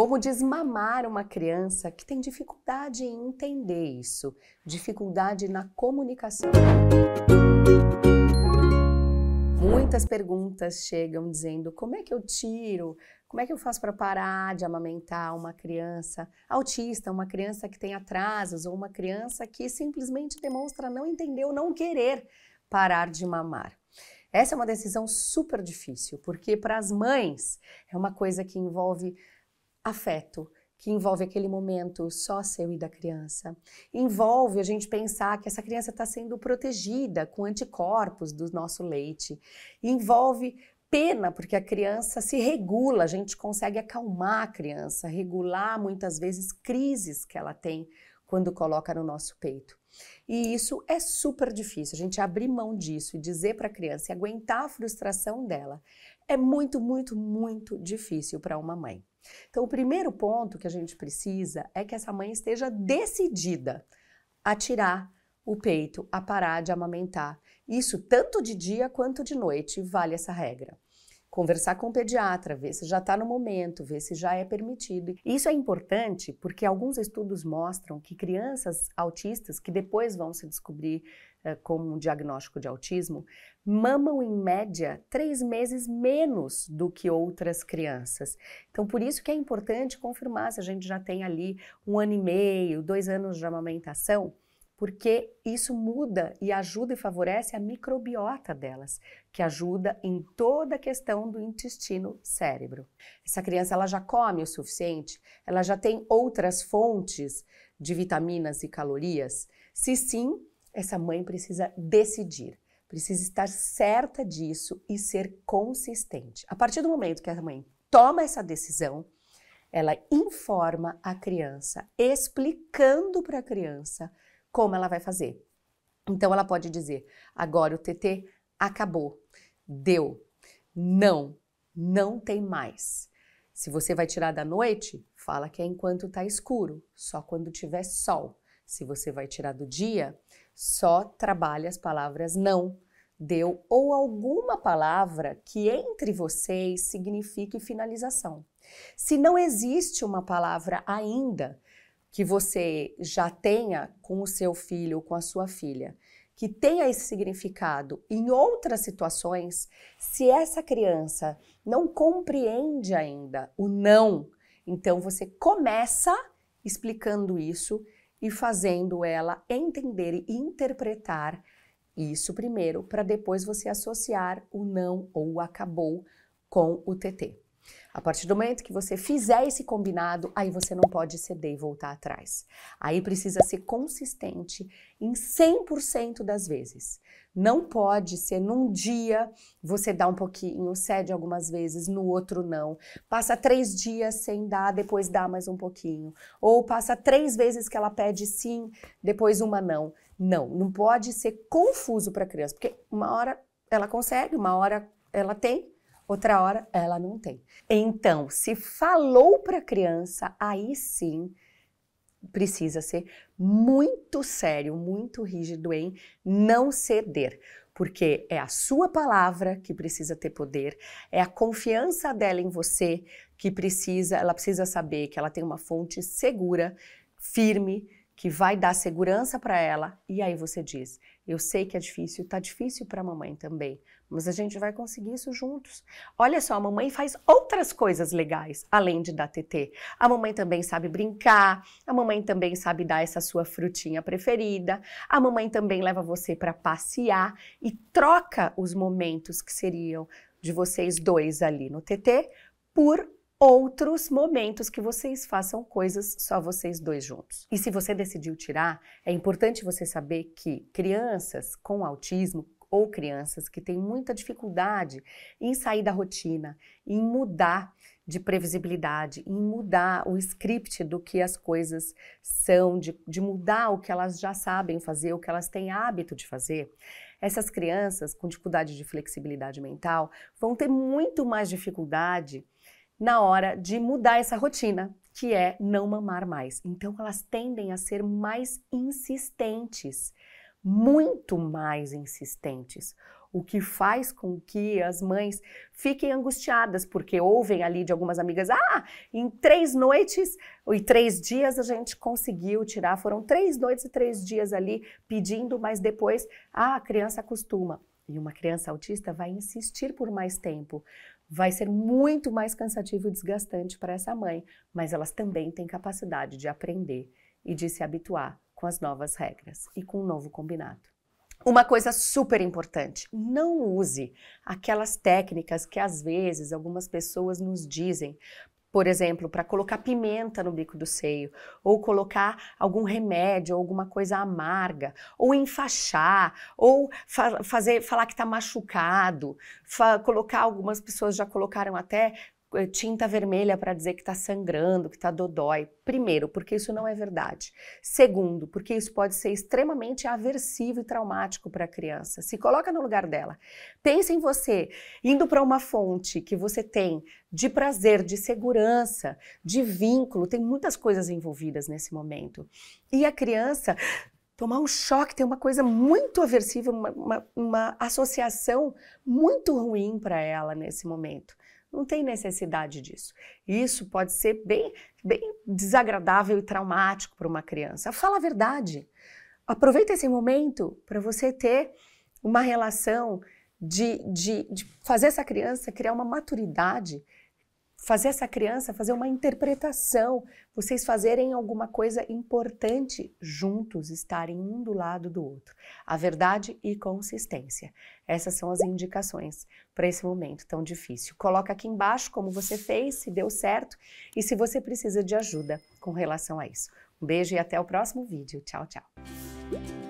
Como desmamar uma criança que tem dificuldade em entender isso, dificuldade na comunicação. Muitas perguntas chegam dizendo: como é que eu tiro? Como é que eu faço para parar de amamentar uma criança autista, uma criança que tem atrasos ou uma criança que simplesmente demonstra não entender ou não querer parar de mamar? Essa é uma decisão super difícil, porque para as mães é uma coisa que envolve afeto, que envolve aquele momento só seu e da criança. Envolve a gente pensar que essa criança está sendo protegida com anticorpos do nosso leite. Envolve pena, porque a criança se regula, a gente consegue acalmar a criança, regular muitas vezes crises que ela tem quando coloca no nosso peito. E isso é super difícil, a gente abrir mão disso e dizer para a criança e aguentar a frustração dela é muito, muito, muito difícil para uma mãe. Então, o primeiro ponto que a gente precisa é que essa mãe esteja decidida a tirar o peito, a parar de amamentar. Isso tanto de dia quanto de noite, vale essa regra conversar com o pediatra, ver se já está no momento, ver se já é permitido. Isso é importante porque alguns estudos mostram que crianças autistas que depois vão se descobrir uh, com um diagnóstico de autismo mamam em média três meses menos do que outras crianças. Então, por isso que é importante confirmar se a gente já tem ali um ano e meio, dois anos de amamentação porque isso muda e ajuda e favorece a microbiota delas, que ajuda em toda a questão do intestino-cérebro. Essa criança ela já come o suficiente? Ela já tem outras fontes de vitaminas e calorias? Se sim, essa mãe precisa decidir. Precisa estar certa disso e ser consistente. A partir do momento que a mãe toma essa decisão, ela informa a criança, explicando para a criança como ela vai fazer. Então ela pode dizer: agora o TT acabou, deu, não, não tem mais. Se você vai tirar da noite, fala que é enquanto está escuro, só quando tiver sol. Se você vai tirar do dia, só trabalhe as palavras não, deu ou alguma palavra que entre vocês signifique finalização. Se não existe uma palavra ainda, que você já tenha com o seu filho ou com a sua filha, que tenha esse significado em outras situações, se essa criança não compreende ainda o não, então você começa explicando isso e fazendo ela entender e interpretar isso primeiro, para depois você associar o não ou o acabou com o TT. A partir do momento que você fizer esse combinado, aí você não pode ceder e voltar atrás. Aí precisa ser consistente em 100% das vezes. Não pode ser num dia você dá um pouquinho, cede algumas vezes, no outro não. Passa três dias sem dar, depois dá mais um pouquinho. Ou passa três vezes que ela pede sim, depois uma não. Não, não pode ser confuso para a criança, porque uma hora ela consegue, uma hora ela tem, outra hora ela não tem. Então, se falou para a criança, aí sim precisa ser muito sério, muito rígido em não ceder, porque é a sua palavra que precisa ter poder, é a confiança dela em você que precisa, ela precisa saber que ela tem uma fonte segura, firme, que vai dar segurança para ela, e aí você diz: "Eu sei que é difícil, tá difícil para a mamãe também, mas a gente vai conseguir isso juntos. Olha só, a mamãe faz outras coisas legais além de dar TT. A mamãe também sabe brincar, a mamãe também sabe dar essa sua frutinha preferida, a mamãe também leva você para passear e troca os momentos que seriam de vocês dois ali no TT por outros momentos que vocês façam coisas só vocês dois juntos. E se você decidiu tirar, é importante você saber que crianças com autismo ou crianças que têm muita dificuldade em sair da rotina, em mudar de previsibilidade, em mudar o script do que as coisas são, de, de, mudar o que elas já sabem fazer, o que elas têm hábito de fazer, essas crianças com dificuldade de flexibilidade mental vão ter muito mais dificuldade na hora de mudar essa rotina, que é não mamar mais. Então, elas tendem a ser mais insistentes muito mais insistentes, o que faz com que as mães fiquem angustiadas, porque ouvem ali de algumas amigas: ah, em três noites e três dias a gente conseguiu tirar, foram três noites e três dias ali pedindo, mas depois ah, a criança acostuma. E uma criança autista vai insistir por mais tempo. Vai ser muito mais cansativo e desgastante para essa mãe, mas elas também têm capacidade de aprender e de se habituar com as novas regras e com o novo combinado. Uma coisa super importante: não use aquelas técnicas que às vezes algumas pessoas nos dizem por exemplo, para colocar pimenta no bico do seio, ou colocar algum remédio, alguma coisa amarga, ou enfaixar, ou fa fazer falar que está machucado, fa colocar algumas pessoas já colocaram até eh, tinta vermelha para dizer que está sangrando, que está dodói. Primeiro, porque isso não é verdade. Segundo, porque isso pode ser extremamente aversivo e traumático para a criança. Se coloca no lugar dela. Pense em você indo para uma fonte que você tem de prazer, de segurança, de vínculo. Tem muitas coisas envolvidas nesse momento. E a criança tomar um choque, tem uma coisa muito aversiva, uma, uma, uma associação muito ruim para ela nesse momento. Não tem necessidade disso. Isso pode ser bem, bem desagradável e traumático para uma criança. Fala a verdade. Aproveita esse momento para você ter uma relação de, de, de fazer essa criança criar uma maturidade fazer essa criança fazer uma interpretação, vocês fazerem alguma coisa importante juntos, estarem um do lado do outro. A verdade e consistência. Essas são as indicações para esse momento tão difícil. Coloca aqui embaixo como você fez, se deu certo e se você precisa de ajuda com relação a isso. Um beijo e até o próximo vídeo. Tchau, tchau.